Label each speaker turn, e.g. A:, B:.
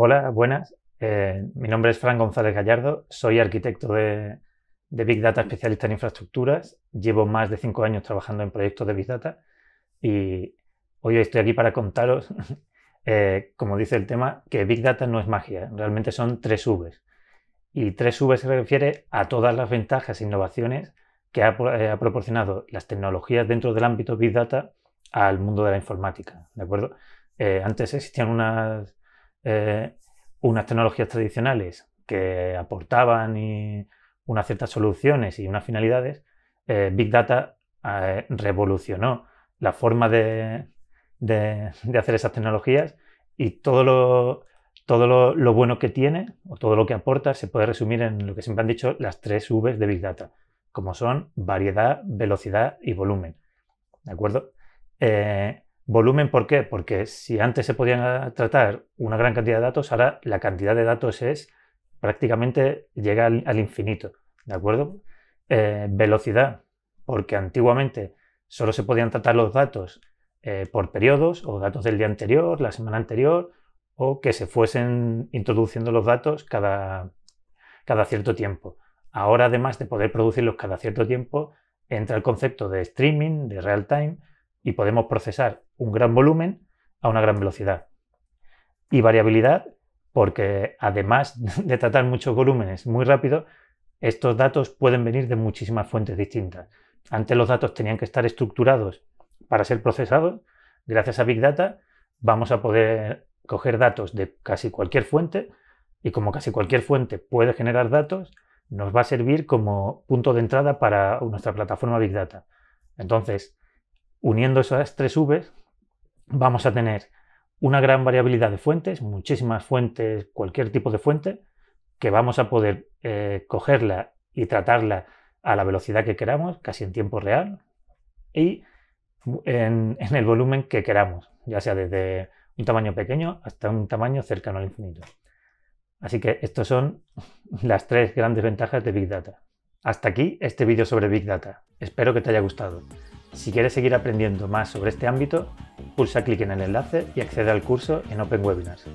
A: Hola, buenas. Eh, mi nombre es Fran González Gallardo, soy arquitecto de, Big Data, especialista en infraestructuras. Llevo más de cinco años trabajando en proyectos de Big Data y hoy estoy aquí para contaros, eh, como dice el tema, que Big Data no es magia, realmente son tres V. Y tres V se refiere a todas las ventajas e innovaciones que eh, ha, proporcionado las tecnologías dentro del ámbito Big Data al mundo de la informática, ¿de acuerdo? antes existían unas eh, unas tecnologías tradicionales que aportaban y unas ciertas soluciones y unas finalidades, eh, Big Data eh, revolucionó la forma de, de, hacer esas tecnologías y todo, lo, todo lo, bueno que tiene o todo lo que aporta se puede resumir en lo que siempre han dicho las tres V de Big Data, como son variedad, velocidad y volumen. ¿De acuerdo? Volumen, ¿por qué? Porque si antes se podían ah, tratar una gran cantidad de datos, ahora la cantidad de datos es prácticamente llega al, infinito, ¿de acuerdo? Eh, velocidad, porque antiguamente solo se podían tratar los datos eh, por periodos o datos del día anterior, la semana anterior, o que se fuesen introduciendo los datos cada cierto tiempo. Ahora, además de poder producirlos cada cierto tiempo, entra el concepto de streaming, de real time, y podemos procesar un gran volumen a una gran velocidad. Y variabilidad, porque además de tratar muchos volúmenes muy rápido, estos datos pueden venir de muchísimas fuentes distintas. Antes los datos tenían que estar estructurados para ser procesados. Gracias a Big Data vamos a poder coger datos de casi cualquier fuente y como casi cualquier fuente puede generar datos, nos va a servir como punto de entrada para nuestra plataforma Big Data. Entonces, uniendo esas tres V, vamos a tener una gran variabilidad de fuentes, muchísimas fuentes, cualquier tipo de fuente, que vamos a poder eh, cogerla y tratarla a la velocidad que queramos, casi en tiempo real, y en, en, el volumen que queramos, ya sea desde un tamaño pequeño hasta un tamaño cercano al infinito. Así que estas son las tres grandes ventajas de Big Data. Hasta aquí este vídeo sobre Big Data. Espero que te haya gustado. Si quieres seguir aprendiendo más sobre este ámbito, pulsa clic en el enlace y accede al curso en Open Webinars.